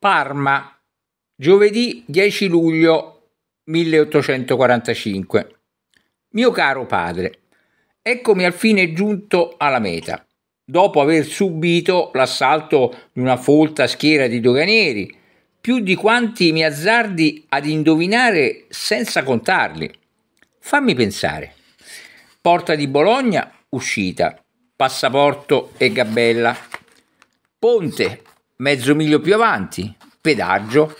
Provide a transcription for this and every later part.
Parma, giovedì 10 luglio 1845. Mio caro padre, eccomi al fine giunto alla meta, dopo aver subito l'assalto di una folta schiera di doganieri, più di quanti mi azzardi ad indovinare senza contarli. Fammi pensare. Porta di Bologna, uscita, passaporto e gabella. Ponte, mezzo miglio più avanti, pedaggio,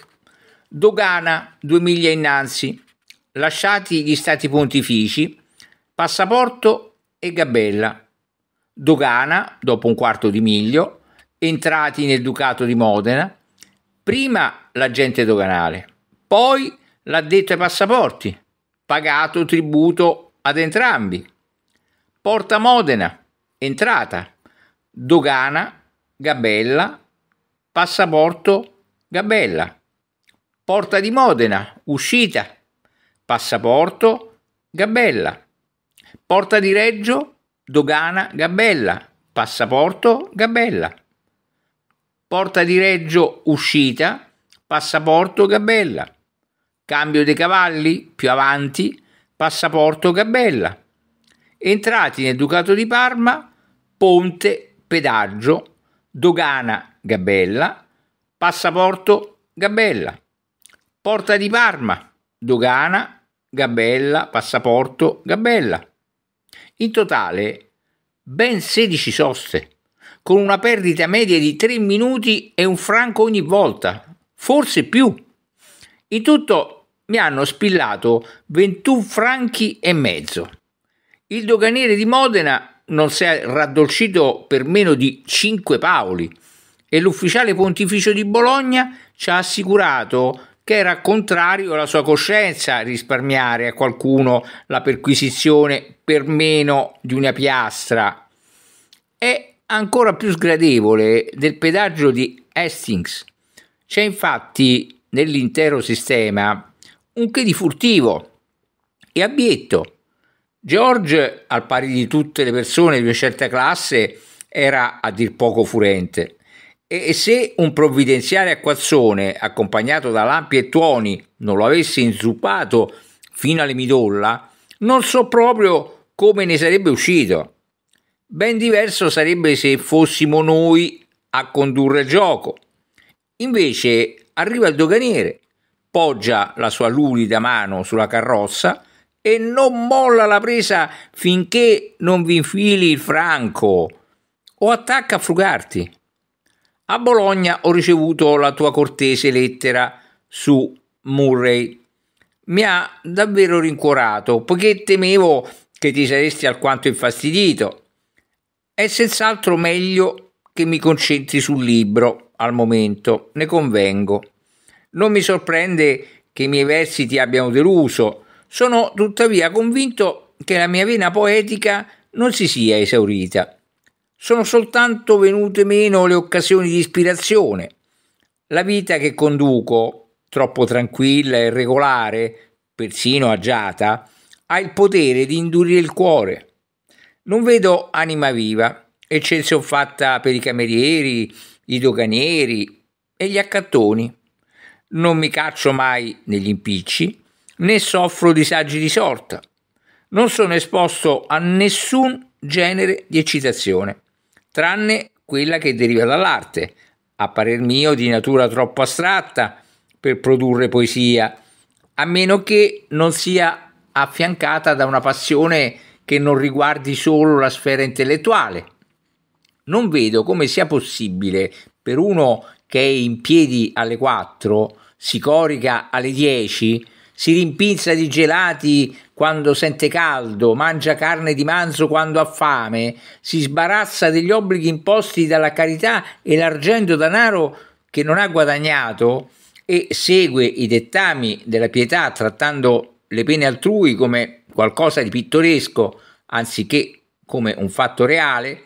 dogana due miglia innanzi, lasciati gli stati pontifici, passaporto e gabella, dogana dopo un quarto di miglio, entrati nel Ducato di Modena, prima l'agente doganale, poi l'addetto ai passaporti, pagato tributo ad entrambi. Porta Modena, entrata, dogana, gabella, passaporto Gabella. Porta di Modena, uscita, passaporto Gabella. Porta di Reggio, dogana Gabella, passaporto Gabella. Porta di Reggio, uscita, passaporto Gabella. Cambio dei cavalli, più avanti, passaporto Gabella. Entrati nel Ducato di Parma, ponte, pedaggio, Dogana Gabella, Passaporto Gabella, Porta di Parma, Dogana Gabella, Passaporto Gabella. In totale ben 16 soste, con una perdita media di 3 minuti e un franco ogni volta, forse più. In tutto mi hanno spillato 21 franchi e mezzo. Il doganiere di Modena non si è raddolcito per meno di 5 paoli e l'ufficiale pontificio di Bologna ci ha assicurato che era contrario alla sua coscienza risparmiare a qualcuno la perquisizione per meno di una piastra. È ancora più sgradevole del pedaggio di Hastings. C'è infatti nell'intero sistema un che di furtivo e abietto George, al pari di tutte le persone di una certa classe, era a dir poco furente. E se un provvidenziale acquazzone, accompagnato da lampi e tuoni, non lo avesse inzuppato fino alle midolla, non so proprio come ne sarebbe uscito. Ben diverso sarebbe se fossimo noi a condurre il gioco. Invece arriva il doganiere, poggia la sua lurida mano sulla carrozza e non molla la presa finché non vi infili il franco o attacca a frugarti. A Bologna ho ricevuto la tua cortese lettera su Murray. Mi ha davvero rincuorato, poiché temevo che ti saresti alquanto infastidito. È senz'altro meglio che mi concentri sul libro al momento, ne convengo. Non mi sorprende che i miei versi ti abbiano deluso, sono tuttavia convinto che la mia vena poetica non si sia esaurita. Sono soltanto venute meno le occasioni di ispirazione. La vita che conduco, troppo tranquilla e regolare, persino agiata, ha il potere di indurire il cuore. Non vedo anima viva, eccezion fatta per i camerieri, i doganieri e gli accattoni. Non mi caccio mai negli impicci, né soffro disagi di sorta, non sono esposto a nessun genere di eccitazione, tranne quella che deriva dall'arte, a parer mio di natura troppo astratta per produrre poesia, a meno che non sia affiancata da una passione che non riguardi solo la sfera intellettuale. Non vedo come sia possibile per uno che è in piedi alle 4, si corica alle 10, si rimpinza di gelati quando sente caldo, mangia carne di manzo quando ha fame, si sbarazza degli obblighi imposti dalla carità e l'argento danaro che non ha guadagnato e segue i dettami della pietà trattando le pene altrui come qualcosa di pittoresco anziché come un fatto reale,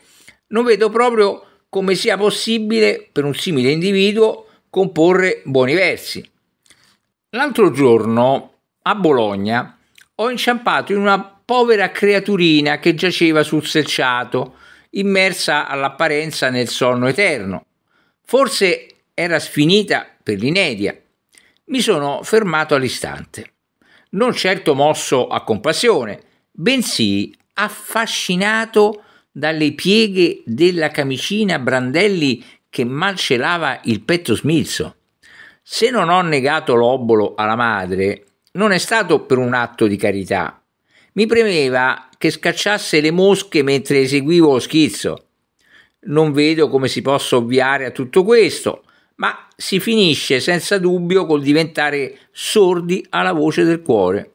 non vedo proprio come sia possibile per un simile individuo comporre buoni versi. L'altro giorno a Bologna ho inciampato in una povera creaturina che giaceva sul selciato, immersa all'apparenza nel sonno eterno. Forse era sfinita per l'inedia. Mi sono fermato all'istante, non certo mosso a compassione, bensì affascinato dalle pieghe della camicina Brandelli che malcelava il petto smilzo. Se non ho negato l'obolo alla madre, non è stato per un atto di carità. Mi premeva che scacciasse le mosche mentre eseguivo lo schizzo. Non vedo come si possa ovviare a tutto questo, ma si finisce senza dubbio col diventare sordi alla voce del cuore.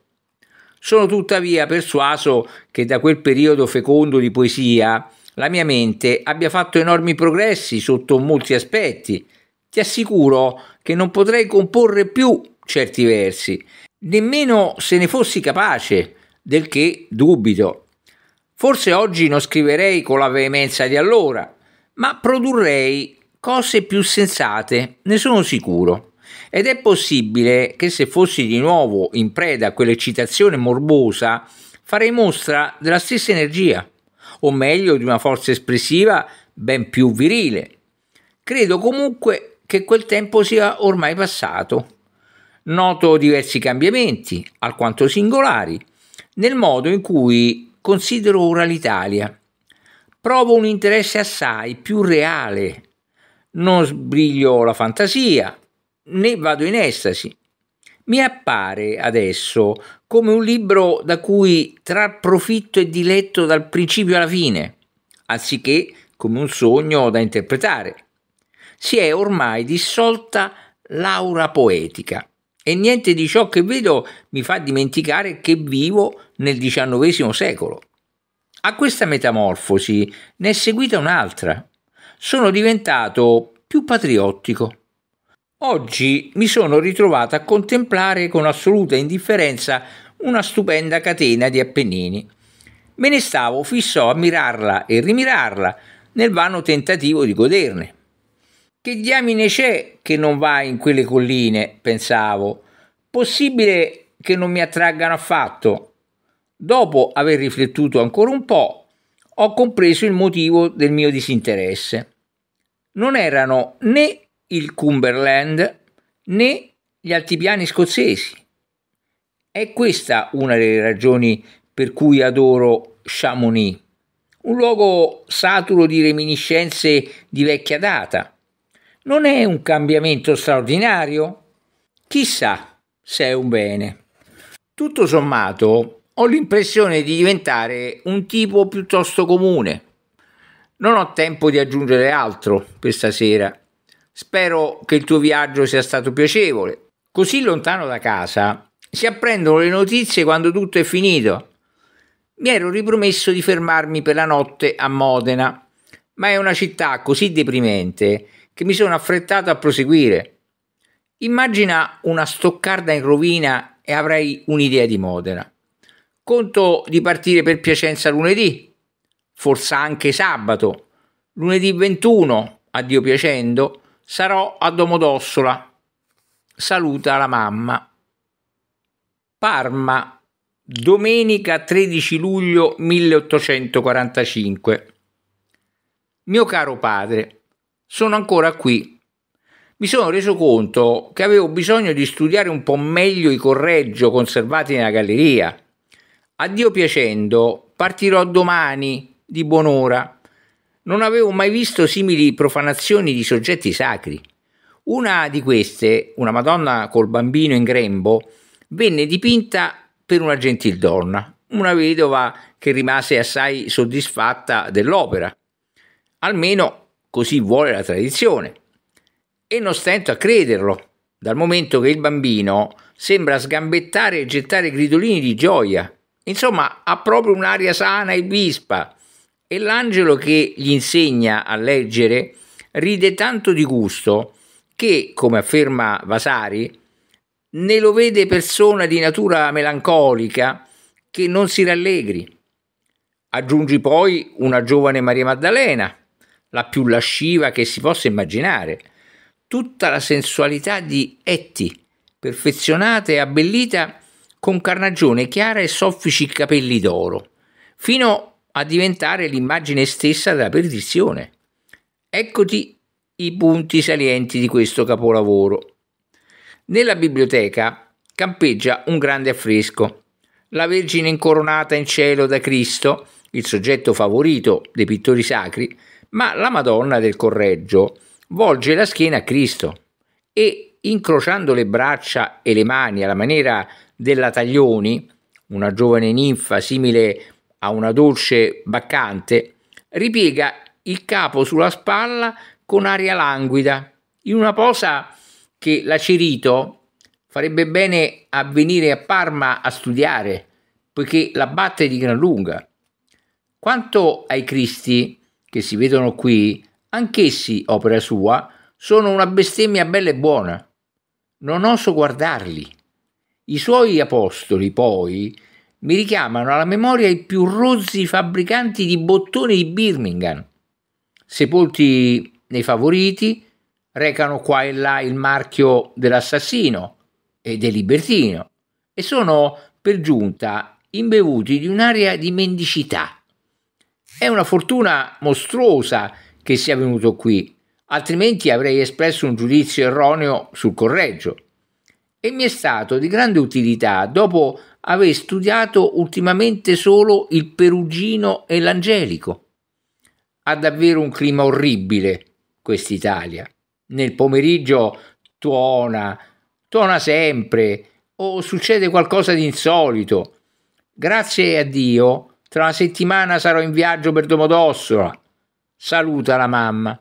Sono tuttavia persuaso che da quel periodo fecondo di poesia la mia mente abbia fatto enormi progressi sotto molti aspetti ti assicuro che non potrei comporre più certi versi, nemmeno se ne fossi capace, del che dubito. Forse oggi non scriverei con la veemenza di allora, ma produrrei cose più sensate, ne sono sicuro. Ed è possibile che se fossi di nuovo in preda a quell'eccitazione morbosa, farei mostra della stessa energia, o meglio di una forza espressiva ben più virile. Credo comunque che quel tempo sia ormai passato. Noto diversi cambiamenti, alquanto singolari, nel modo in cui considero ora l'Italia. Provo un interesse assai più reale. Non sbriglio la fantasia, né vado in estasi. Mi appare adesso come un libro da cui tra profitto e diletto dal principio alla fine, anziché come un sogno da interpretare si è ormai dissolta l'aura poetica e niente di ciò che vedo mi fa dimenticare che vivo nel XIX secolo. A questa metamorfosi ne è seguita un'altra. Sono diventato più patriottico. Oggi mi sono ritrovato a contemplare con assoluta indifferenza una stupenda catena di Appennini. Me ne stavo fisso a mirarla e rimirarla nel vano tentativo di goderne. Che diamine c'è che non va in quelle colline? pensavo. Possibile che non mi attraggano affatto? Dopo aver riflettuto ancora un po', ho compreso il motivo del mio disinteresse. Non erano né il Cumberland né gli altipiani scozzesi. È questa una delle ragioni per cui adoro Chamonix, un luogo saturo di reminiscenze di vecchia data non è un cambiamento straordinario? Chissà se è un bene. Tutto sommato ho l'impressione di diventare un tipo piuttosto comune. Non ho tempo di aggiungere altro questa sera. Spero che il tuo viaggio sia stato piacevole. Così lontano da casa si apprendono le notizie quando tutto è finito. Mi ero ripromesso di fermarmi per la notte a Modena, ma è una città così deprimente che mi sono affrettato a proseguire. Immagina una stoccarda in rovina e avrai un'idea di Modena. Conto di partire per Piacenza lunedì, forse anche sabato. Lunedì 21, a Dio piacendo, sarò a Domodossola. Saluta la mamma. Parma, domenica 13 luglio 1845. Mio caro padre, sono ancora qui. Mi sono reso conto che avevo bisogno di studiare un po' meglio i correggio conservati nella galleria. A Dio piacendo, partirò domani di buon'ora. Non avevo mai visto simili profanazioni di soggetti sacri. Una di queste, una Madonna col bambino in grembo, venne dipinta per una gentildonna, una vedova che rimase assai soddisfatta dell'opera. Almeno così vuole la tradizione. E non stento a crederlo, dal momento che il bambino sembra sgambettare e gettare gridolini di gioia. Insomma, ha proprio un'aria sana e vispa. E l'angelo che gli insegna a leggere ride tanto di gusto che, come afferma Vasari, ne lo vede persona di natura melancolica che non si rallegri. Aggiungi poi una giovane Maria Maddalena, la più lasciva che si possa immaginare, tutta la sensualità di Etty, perfezionata e abbellita con carnagione chiara e soffici capelli d'oro, fino a diventare l'immagine stessa della perdizione. Eccoti i punti salienti di questo capolavoro. Nella biblioteca campeggia un grande affresco, la Vergine incoronata in cielo da Cristo, il soggetto favorito dei pittori sacri, ma la Madonna del Correggio volge la schiena a Cristo e incrociando le braccia e le mani alla maniera della Taglioni, una giovane ninfa simile a una dolce baccante, ripiega il capo sulla spalla con aria languida, in una posa che l'acerito farebbe bene a venire a Parma a studiare, poiché la batte di gran lunga. Quanto ai Cristi, che si vedono qui, anch'essi, opera sua, sono una bestemmia bella e buona. Non oso guardarli. I suoi apostoli, poi, mi richiamano alla memoria i più rozzi fabbricanti di bottoni di Birmingham. Sepolti nei favoriti, recano qua e là il marchio dell'assassino e del libertino e sono per giunta imbevuti di un'aria di mendicità è una fortuna mostruosa che sia venuto qui, altrimenti avrei espresso un giudizio erroneo sul correggio. E mi è stato di grande utilità dopo aver studiato ultimamente solo il Perugino e l'Angelico. Ha davvero un clima orribile quest'Italia. Nel pomeriggio tuona, tuona sempre o succede qualcosa di insolito. Grazie a Dio tra una settimana sarò in viaggio per Domodossola. Saluta la mamma.